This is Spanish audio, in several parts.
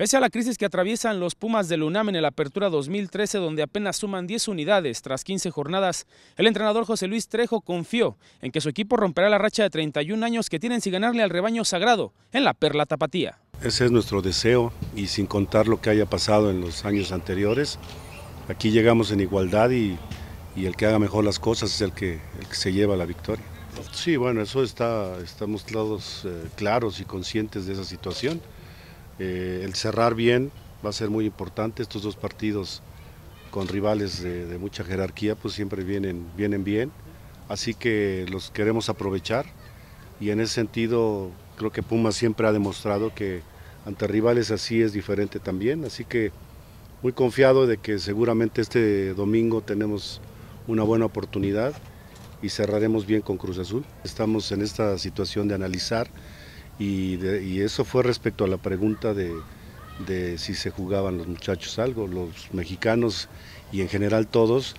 Pese a la crisis que atraviesan los Pumas del UNAM en la apertura 2013, donde apenas suman 10 unidades tras 15 jornadas, el entrenador José Luis Trejo confió en que su equipo romperá la racha de 31 años que tienen sin ganarle al rebaño sagrado en la Perla Tapatía. Ese es nuestro deseo y sin contar lo que haya pasado en los años anteriores, aquí llegamos en igualdad y, el que haga mejor las cosas es el que, se lleva la victoria. Sí, bueno, eso está, estamos eh, claros y conscientes de esa situación. Eh, el cerrar bien va a ser muy importante. Estos dos partidos con rivales de, mucha jerarquía, pues siempre vienen, vienen bien. Así que los queremos aprovechar y en ese sentido creo que Puma siempre ha demostrado que ante rivales así es diferente también. Así que muy confiado de que seguramente este domingo tenemos una buena oportunidad y cerraremos bien con Cruz Azul. Estamos en esta situación de analizar y, eso fue respecto a la pregunta de, si se jugaban los muchachos algo. Los mexicanos y en general todos,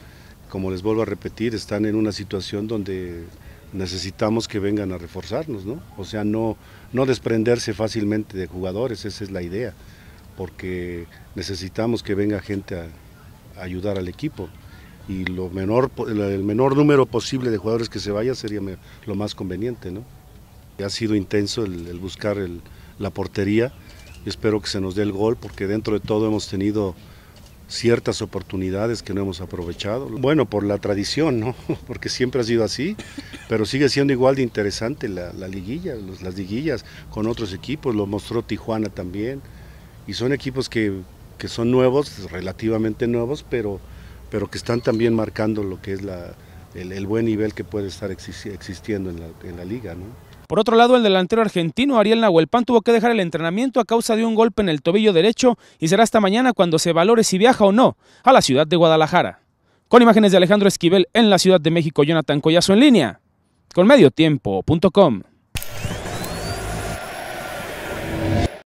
como les vuelvo a repetir, están en una situación donde necesitamos que vengan a reforzarnos, ¿no? O sea, no, no desprenderse fácilmente de jugadores, esa es la idea, porque necesitamos que venga gente a, a ayudar al equipo y lo menor, el menor número posible de jugadores que se vaya sería lo más conveniente, ¿no? Ha sido intenso el, buscar la portería. espero que se nos dé el gol porque dentro de todo hemos tenido ciertas oportunidades que no hemos aprovechado. Bueno, por la tradición, ¿no? Porque siempre ha sido así, pero sigue siendo igual de interesante la, liguilla, las liguillas con otros equipos, lo mostró Tijuana también, y son equipos que, son nuevos, relativamente nuevos, pero, pero que están también marcando lo que es el, buen nivel que puede estar existiendo en la, en la liga, ¿no? Por otro lado, el delantero argentino Ariel Nahuelpan tuvo que dejar el entrenamiento a causa de un golpe en el tobillo derecho y será esta mañana cuando se valore si viaja o no a la ciudad de Guadalajara. Con imágenes de Alejandro Esquivel en la Ciudad de México, Jonathan Collazo en línea, con mediotiempo.com.